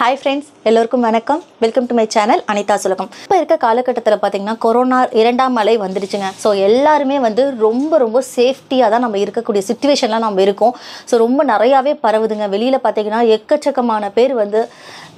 hi friends எல்லோருக்கும் வணக்கம் welcome to my channel Anitha சுலகம் இப்போ இருக்க காலகட்டத்தில் பார்த்தீங்கன்னா கொரோனா இரண்டாம் அலை வந்துடுச்சுங்க ஸோ எல்லாருமே வந்து ரொம்ப ரொம்ப சேஃப்டியாக தான் நம்ம இருக்கக்கூடிய சுச்சுவேஷன்லாம் நம்ம இருக்கோம் ஸோ ரொம்ப நிறையாவே பரவுதுங்க வெளியில் பார்த்திங்கன்னா எக்கச்சக்கமான பேர் வந்து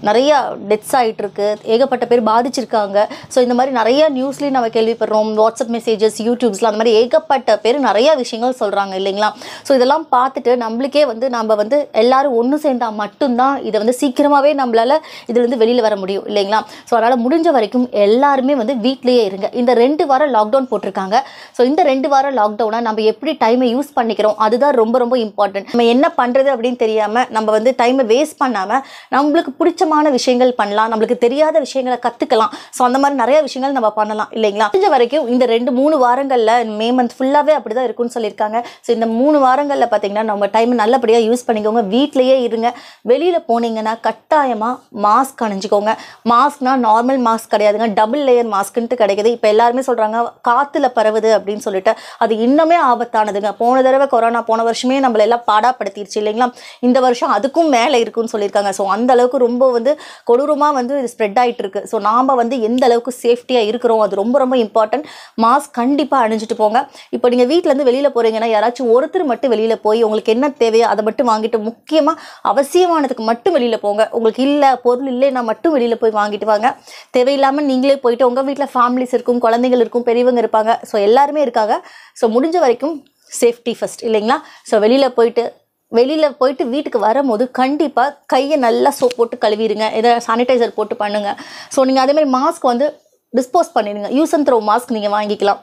நிறையா டெத்ஸ் ஆகிட்டுருக்கு ஏகப்பட்ட பேர் பாதிச்சிருக்காங்க ஸோ இந்த மாதிரி நிறைய நியூஸ்லேயும் நம்ம கேள்விப்படுறோம் வாட்ஸ்அப் மெசேஜஸ் யூடியூப்ஸ்லாம் அந்த மாதிரி ஏகப்பட்ட பேர் நிறையா விஷயங்கள் சொல்கிறாங்க இல்லைங்களா ஸோ இதெல்லாம் பார்த்துட்டு நம்மளுக்கே வந்து நம்ம வந்து எல்லோரும் ஒன்று சேர்ந்தால் மட்டும்தான் இதை வந்து சீக்கிரமாகவே நம்ம நம்மளால் இதுலேருந்து வெளியில் வர முடியும் இல்லைங்களா ஸோ அதனால் முடிஞ்ச வரைக்கும் எல்லாருமே வந்து வீட்லேயே இருங்க இந்த ரெண்டு வாரம் லாக்டவுன் போட்டிருக்காங்க ஸோ இந்த ரெண்டு வாரம் லாக்டவுனை நம்ம எப்படி டைமை யூஸ் பண்ணிக்கிறோம் அதுதான் ரொம்ப ரொம்ப இம்பார்ட்டன்ட் நம்ம என்ன பண்ணுறது அப்படின்னு தெரியாமல் நம்ம வந்து டைமை வேஸ்ட் பண்ணாமல் நம்மளுக்கு பிடிச்சமான விஷயங்கள் பண்ணலாம் நம்மளுக்கு தெரியாத விஷயங்களை கற்றுக்கலாம் ஸோ அந்த மாதிரி நிறைய விஷயங்கள் நம்ம பண்ணலாம் இல்லைங்களா முடிஞ்ச வரைக்கும் இந்த ரெண்டு மூணு வாரங்களில் மே மந்த் ஃபுல்லாகவே அப்படி தான் இருக்கும்னு சொல்லியிருக்காங்க ஸோ இந்த மூணு வாரங்களில் பார்த்தீங்கன்னா நம்ம டைம் நல்லபடியாக யூஸ் பண்ணிக்கோங்க வீட்லேயே இருங்க வெளியில் போனீங்கன்னா கட்டாயம் முக்கியமாக மாஸ்க் அணிஞ்சிக்கோங்க மாஸ்க்னா நார்மல் மாஸ்க் கிடையாதுங்க டபுள் லேயர் மாஸ்க்குன்ட்டு கிடைக்குது இப்போ எல்லாருமே சொல்கிறாங்க காற்றுல பரவுது அப்படின்னு சொல்லிட்டு அது இன்னுமே ஆபத்தானதுங்க போன தடவை கொரோனா போன வருஷமே நம்மள எல்லாம் பாடாப்படுத்திடுச்சு இல்லைங்களா இந்த வருஷம் அதுக்கும் மேலே இருக்குன்னு சொல்லியிருக்காங்க ஸோ அந்த அளவுக்கு ரொம்ப வந்து கொடூரமாக வந்து இது ஸ்ப்ரெட் ஆகிட்டு இருக்கு ஸோ நாம் வந்து எந்த அளவுக்கு சேஃப்டியாக இருக்கிறோம் அது ரொம்ப ரொம்ப இம்பார்ட்டன்ட் மாஸ்க் கண்டிப்பாக அணிஞ்சிட்டு போங்க இப்போ நீங்கள் வீட்டிலேருந்து வெளியில் போகிறீங்கன்னா யாராச்சும் ஒருத்தர் மட்டும் வெளியில் போய் உங்களுக்கு என்ன தேவையோ அதை மட்டும் வாங்கிட்டு முக்கியமாக அவசியமானதுக்கு மட்டும் வெளியில் போங்க உங்களுக்கு இல்லை பொருள் இல்லைன்னா மட்டும் வெளியில் போய் வாங்கிட்டு வாங்க தேவையில்லாமல் நீங்களே போயிட்டு உங்கள் வீட்டில் ஃபேமிலிஸ் இருக்கும் குழந்தைகள் இருக்கும் பெரியவங்க இருப்பாங்க ஸோ எல்லாருமே இருக்காங்க ஸோ முடிஞ்ச வரைக்கும் சேஃப்டி ஃபஸ்ட் இல்லைங்களா ஸோ வெளியில் போயிட்டு வெளியில் போயிட்டு வீட்டுக்கு வரும்போது கண்டிப்பாக கையை நல்லா சோப் போட்டு கழுவிடுங்க எதாவது சானிடைசர் போட்டு பண்ணுங்கள் ஸோ நீங்கள் அதேமாதிரி மாஸ்க் வந்து டிஸ்போஸ் பண்ணிடுங்க யூஸ் அண்ட் த்ரோ மாஸ்க் நீங்கள் வாங்கிக்கலாம்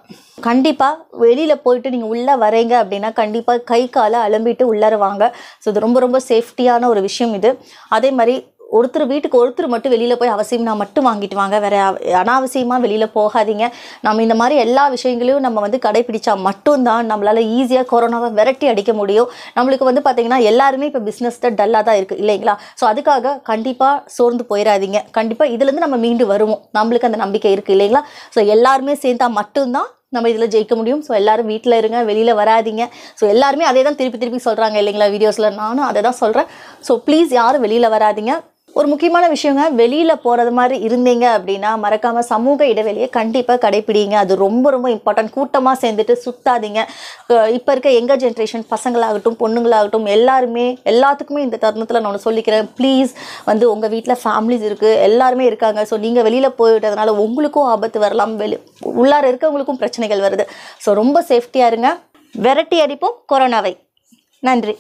கண்டிப்பாக வெளியில் போயிட்டு நீங்கள் உள்ளே வரீங்க அப்படின்னா கண்டிப்பாக கை காலை அலம்பிட்டு உள்ளர வாங்க ஸோ இது ரொம்ப ரொம்ப சேஃப்டியான ஒரு விஷயம் இது அதே மாதிரி ஒருத்தர் வீட்டுக்கு ஒருத்தர் மட்டும் வெளியில் போய் அவசியம்னா மட்டும் வாங்கிட்டு வாங்க வேறு அனாவசியமாக வெளியில் போகாதீங்க நம்ம இந்த மாதிரி எல்லா விஷயங்களையும் நம்ம வந்து கடைபிடிச்சா மட்டும்தான் நம்மளால் ஈஸியாக கொரோனாவை விரட்டி அடிக்க முடியும் நம்மளுக்கு வந்து பார்த்திங்கன்னா எல்லாருமே இப்போ பிஸ்னஸ்ட்டு டல்லாக தான் இருக்குது இல்லைங்களா ஸோ அதுக்காக கண்டிப்பாக சோர்ந்து போயிடாதீங்க கண்டிப்பாக இதுலேருந்து நம்ம மீண்டு வருவோம் நம்மளுக்கு அந்த நம்பிக்கை இருக்குது இல்லைங்களா ஸோ எல்லாருமே சேர்ந்தா மட்டும்தான் நம்ம இதில் ஜெயிக்க முடியும் ஸோ எல்லோரும் வீட்டில் இருங்க வெளியில் வராதிங்க ஸோ எல்லாருமே அதே தான் திருப்பி திருப்பி சொல்கிறாங்க இல்லைங்களா வீடியோஸில் நானும் அதை தான் சொல்கிறேன் ஸோ ப்ளீஸ் யாரும் வெளியில் வராதிங்க ஒரு முக்கியமான விஷயங்க வெளியில் போகிறது மாதிரி இருந்தீங்க அப்படின்னா மறக்காமல் சமூக இடைவெளியை கண்டிப்பாக கடைப்பிடிங்க அது ரொம்ப ரொம்ப இம்பார்ட்டன்ட் கூட்டமாக சேர்ந்துட்டு சுத்தாதீங்க இப்போ இருக்க எங்கள் ஜென்ரேஷன் பசங்களாகட்டும் பொண்ணுங்களாகட்டும் எல்லாருமே எல்லாத்துக்குமே இந்த தருணத்தில் நான் ஒன்று சொல்லிக்கிறேன் ப்ளீஸ் வந்து உங்கள் வீட்டில் ஃபேமிலிஸ் இருக்குது எல்லாருமே இருக்காங்க ஸோ நீங்கள் வெளியில் போயிட்டதுனால உங்களுக்கும் ஆபத்து வரலாம் வெளி உள்ளார இருக்கவங்களுக்கும் பிரச்சனைகள் வருது ஸோ ரொம்ப சேஃப்டியாக இருங்க விரட்டி அடிப்போம் கொரோனாவை நன்றி